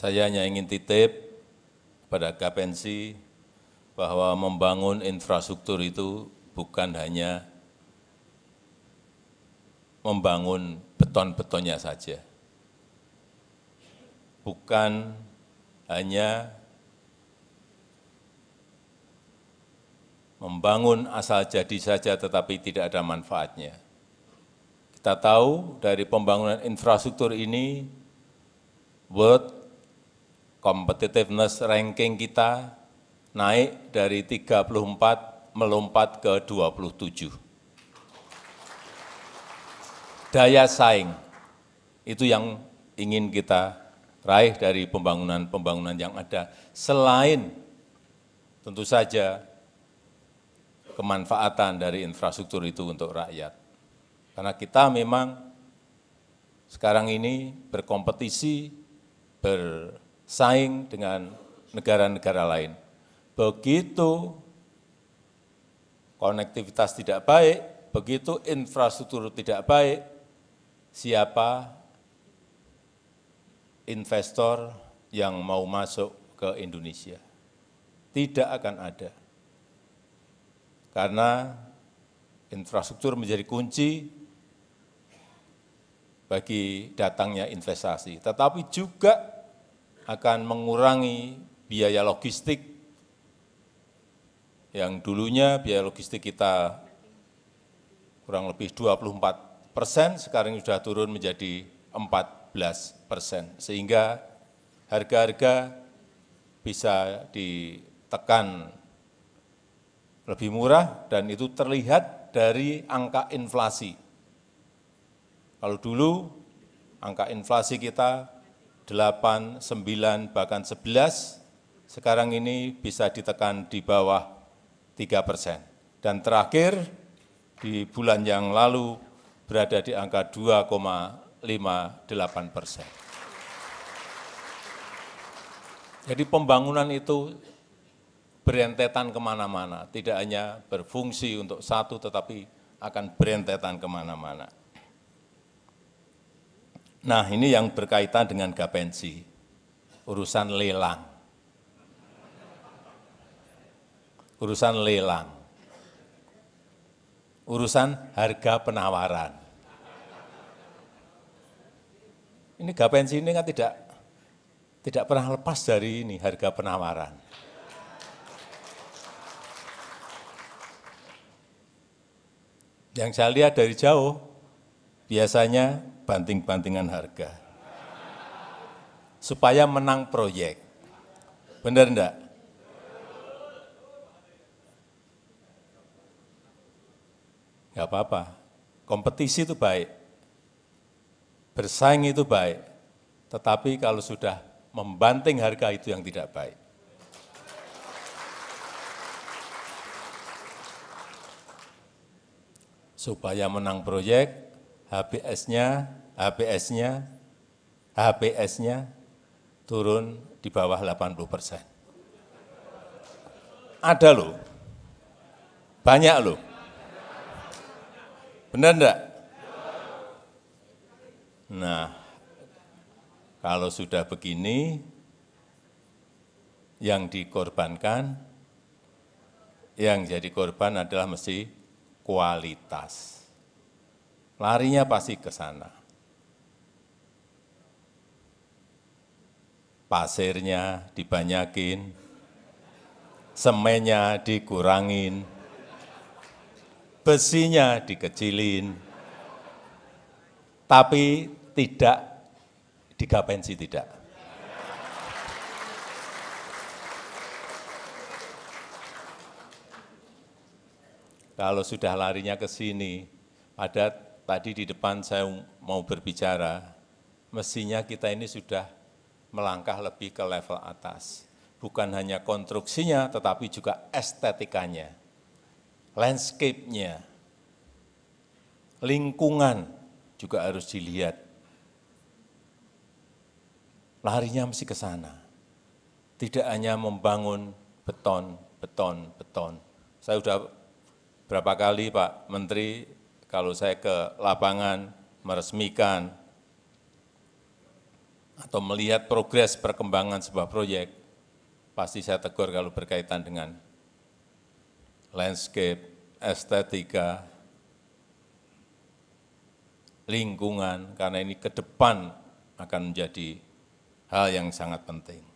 Saya hanya ingin titip pada Kapensi bahwa membangun infrastruktur itu bukan hanya membangun beton-betonnya saja. Bukan hanya membangun asal jadi saja tetapi tidak ada manfaatnya. Kita tahu dari pembangunan infrastruktur ini, World competitiveness ranking kita naik dari 34 melompat ke 27. Daya saing, itu yang ingin kita raih dari pembangunan-pembangunan yang ada. Selain tentu saja kemanfaatan dari infrastruktur itu untuk rakyat. Karena kita memang sekarang ini berkompetisi, ber saing dengan negara-negara lain. Begitu konektivitas tidak baik, begitu infrastruktur tidak baik, siapa investor yang mau masuk ke Indonesia? Tidak akan ada. Karena infrastruktur menjadi kunci bagi datangnya investasi. Tetapi juga akan mengurangi biaya logistik yang dulunya biaya logistik kita kurang lebih 24 persen, sekarang sudah turun menjadi 14 persen. Sehingga harga-harga bisa ditekan lebih murah dan itu terlihat dari angka inflasi. Kalau dulu angka inflasi kita 8, 9, bahkan 11, sekarang ini bisa ditekan di bawah 3 persen. Dan terakhir, di bulan yang lalu berada di angka 2,58 persen. Jadi pembangunan itu berentetan kemana-mana, tidak hanya berfungsi untuk satu, tetapi akan berentetan kemana-mana. Nah ini yang berkaitan dengan gapensi, urusan lelang. Urusan lelang. Urusan harga penawaran. Ini gapensi ini kan tidak tidak pernah lepas dari ini harga penawaran. Yang saya lihat dari jauh, biasanya banting-bantingan harga. Supaya menang proyek. Benar enggak? Enggak apa-apa. Kompetisi itu baik. Bersaing itu baik. Tetapi kalau sudah membanting harga itu yang tidak baik. Supaya menang proyek, HPS-nya, HPS-nya, HPS-nya turun di bawah 80 persen. Ada loh, banyak loh. Benar enggak? Nah, kalau sudah begini, yang dikorbankan, yang jadi korban adalah mesti kualitas larinya pasti ke sana. Pasirnya dibanyakin, semennya dikurangin, besinya dikecilin, tapi tidak digapensi tidak. Kalau sudah larinya ke sini, pada tadi di depan saya mau berbicara, mestinya kita ini sudah melangkah lebih ke level atas. Bukan hanya konstruksinya, tetapi juga estetikanya, landscape-nya, lingkungan juga harus dilihat. Larinya mesti ke sana. Tidak hanya membangun beton, beton, beton. Saya sudah berapa kali Pak Menteri kalau saya ke lapangan meresmikan atau melihat progres perkembangan sebuah proyek, pasti saya tegur kalau berkaitan dengan landscape, estetika, lingkungan, karena ini ke depan akan menjadi hal yang sangat penting.